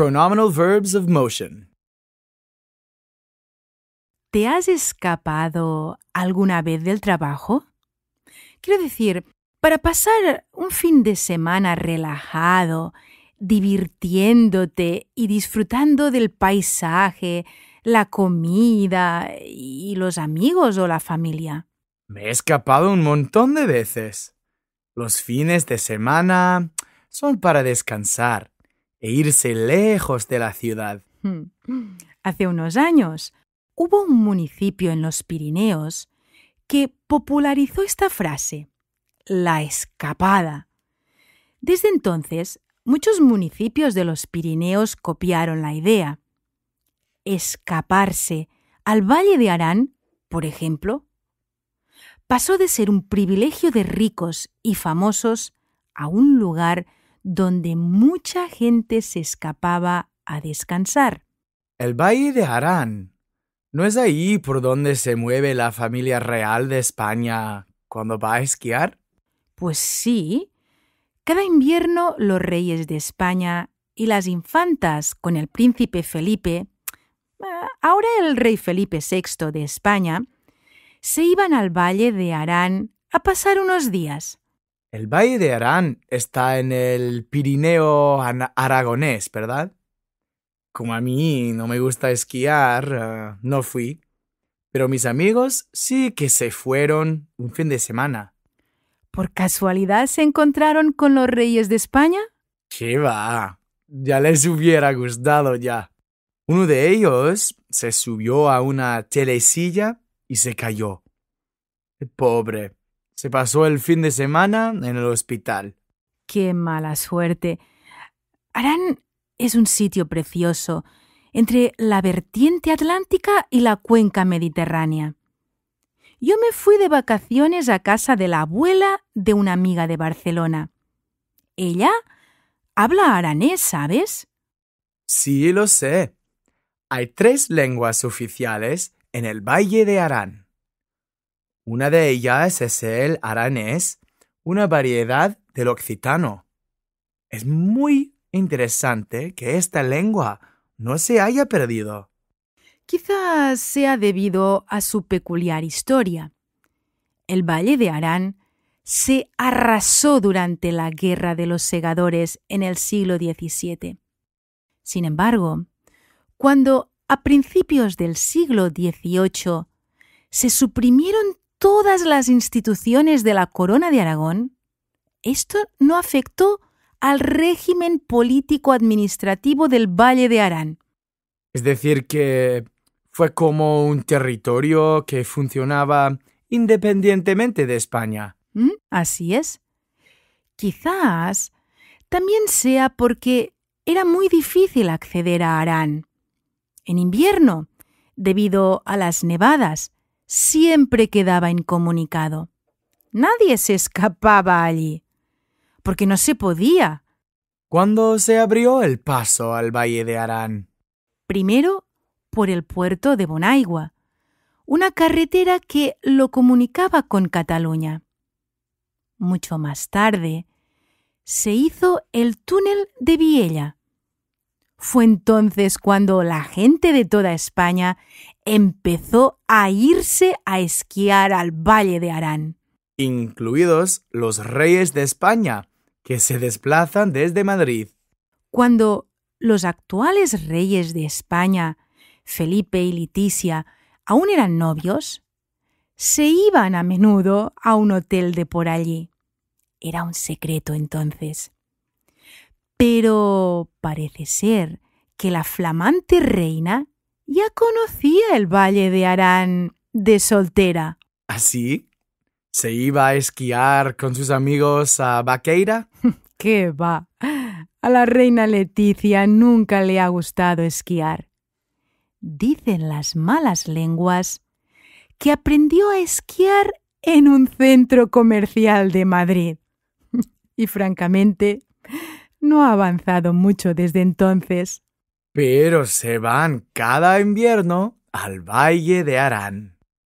Pronominal verbs of motion. ¿Te has escapado alguna vez del trabajo? Quiero decir, para pasar un fin de semana relajado, divirtiéndote y disfrutando del paisaje, la comida y los amigos o la familia. Me he escapado un montón de veces. Los fines de semana son para descansar e irse lejos de la ciudad. Hmm. Hace unos años hubo un municipio en los Pirineos que popularizó esta frase, la escapada. Desde entonces, muchos municipios de los Pirineos copiaron la idea. Escaparse al Valle de Arán, por ejemplo, pasó de ser un privilegio de ricos y famosos a un lugar donde mucha gente se escapaba a descansar. El Valle de Arán. ¿No es ahí por donde se mueve la familia real de España cuando va a esquiar? Pues sí. Cada invierno los reyes de España y las infantas con el príncipe Felipe, ah, ahora el rey Felipe VI de España, se iban al valle de Arán a pasar unos días. El Valle de Arán está en el Pirineo aragonés, ¿verdad? Como a mí no me gusta esquiar, ah, no fui. Pero mis amigos sí que se fueron un fin de semana. ¿Por casualidad se encontraron con los reyes de España? ¡Qué va! Ya les hubiera gustado ya. Uno de ellos se subió a una telesilla y se cayó. Pobre. Se pasó el fin de semana en el hospital. Qué mala suerte. Arán es un sitio precioso, entre la vertiente atlántica y la cuenca mediterránea. Yo me fui de vacaciones a casa de la abuela de una amiga de Barcelona. Ella habla aranés, ¿sabes? Sí, lo sé. Hay tres lenguas oficiales en el Valle de Arán. Una de ellas es el aranés, una variedad del occitano. Es muy interesante que esta lengua no se haya perdido. Quizás sea debido a su peculiar historia. El Valle de Arán se arrasó durante la Guerra de los Segadores en el siglo XVII. Sin embargo, cuando a principios del siglo XVIII se suprimieron todas las instituciones de la Corona de Aragón, esto no afectó al régimen político-administrativo del Valle de Arán. Es decir, que fue como un territorio que funcionaba independientemente de España. Mm, así es. Quizás también sea porque era muy difícil acceder a Arán. En invierno, debido a las nevadas siempre quedaba incomunicado. Nadie se escapaba allí, porque no se podía. ¿Cuándo se abrió el paso al Valle de Arán? Primero por el puerto de Bonaigua, una carretera que lo comunicaba con Cataluña. Mucho más tarde, se hizo el túnel de Viella. Fue entonces cuando la gente de toda España empezó a irse a esquiar al Valle de Arán. Incluidos los reyes de España, que se desplazan desde Madrid. Cuando los actuales reyes de España, Felipe y Leticia, aún eran novios, se iban a menudo a un hotel de por allí. Era un secreto entonces. Pero parece ser que la flamante reina ya conocía el valle de Arán de soltera. ¿Así? ¿Ah, ¿Se iba a esquiar con sus amigos a Vaqueira? ¡Qué va! A la reina Leticia nunca le ha gustado esquiar. Dicen las malas lenguas que aprendió a esquiar en un centro comercial de Madrid. Y francamente, no ha avanzado mucho desde entonces pero se van cada invierno al Valle de Arán.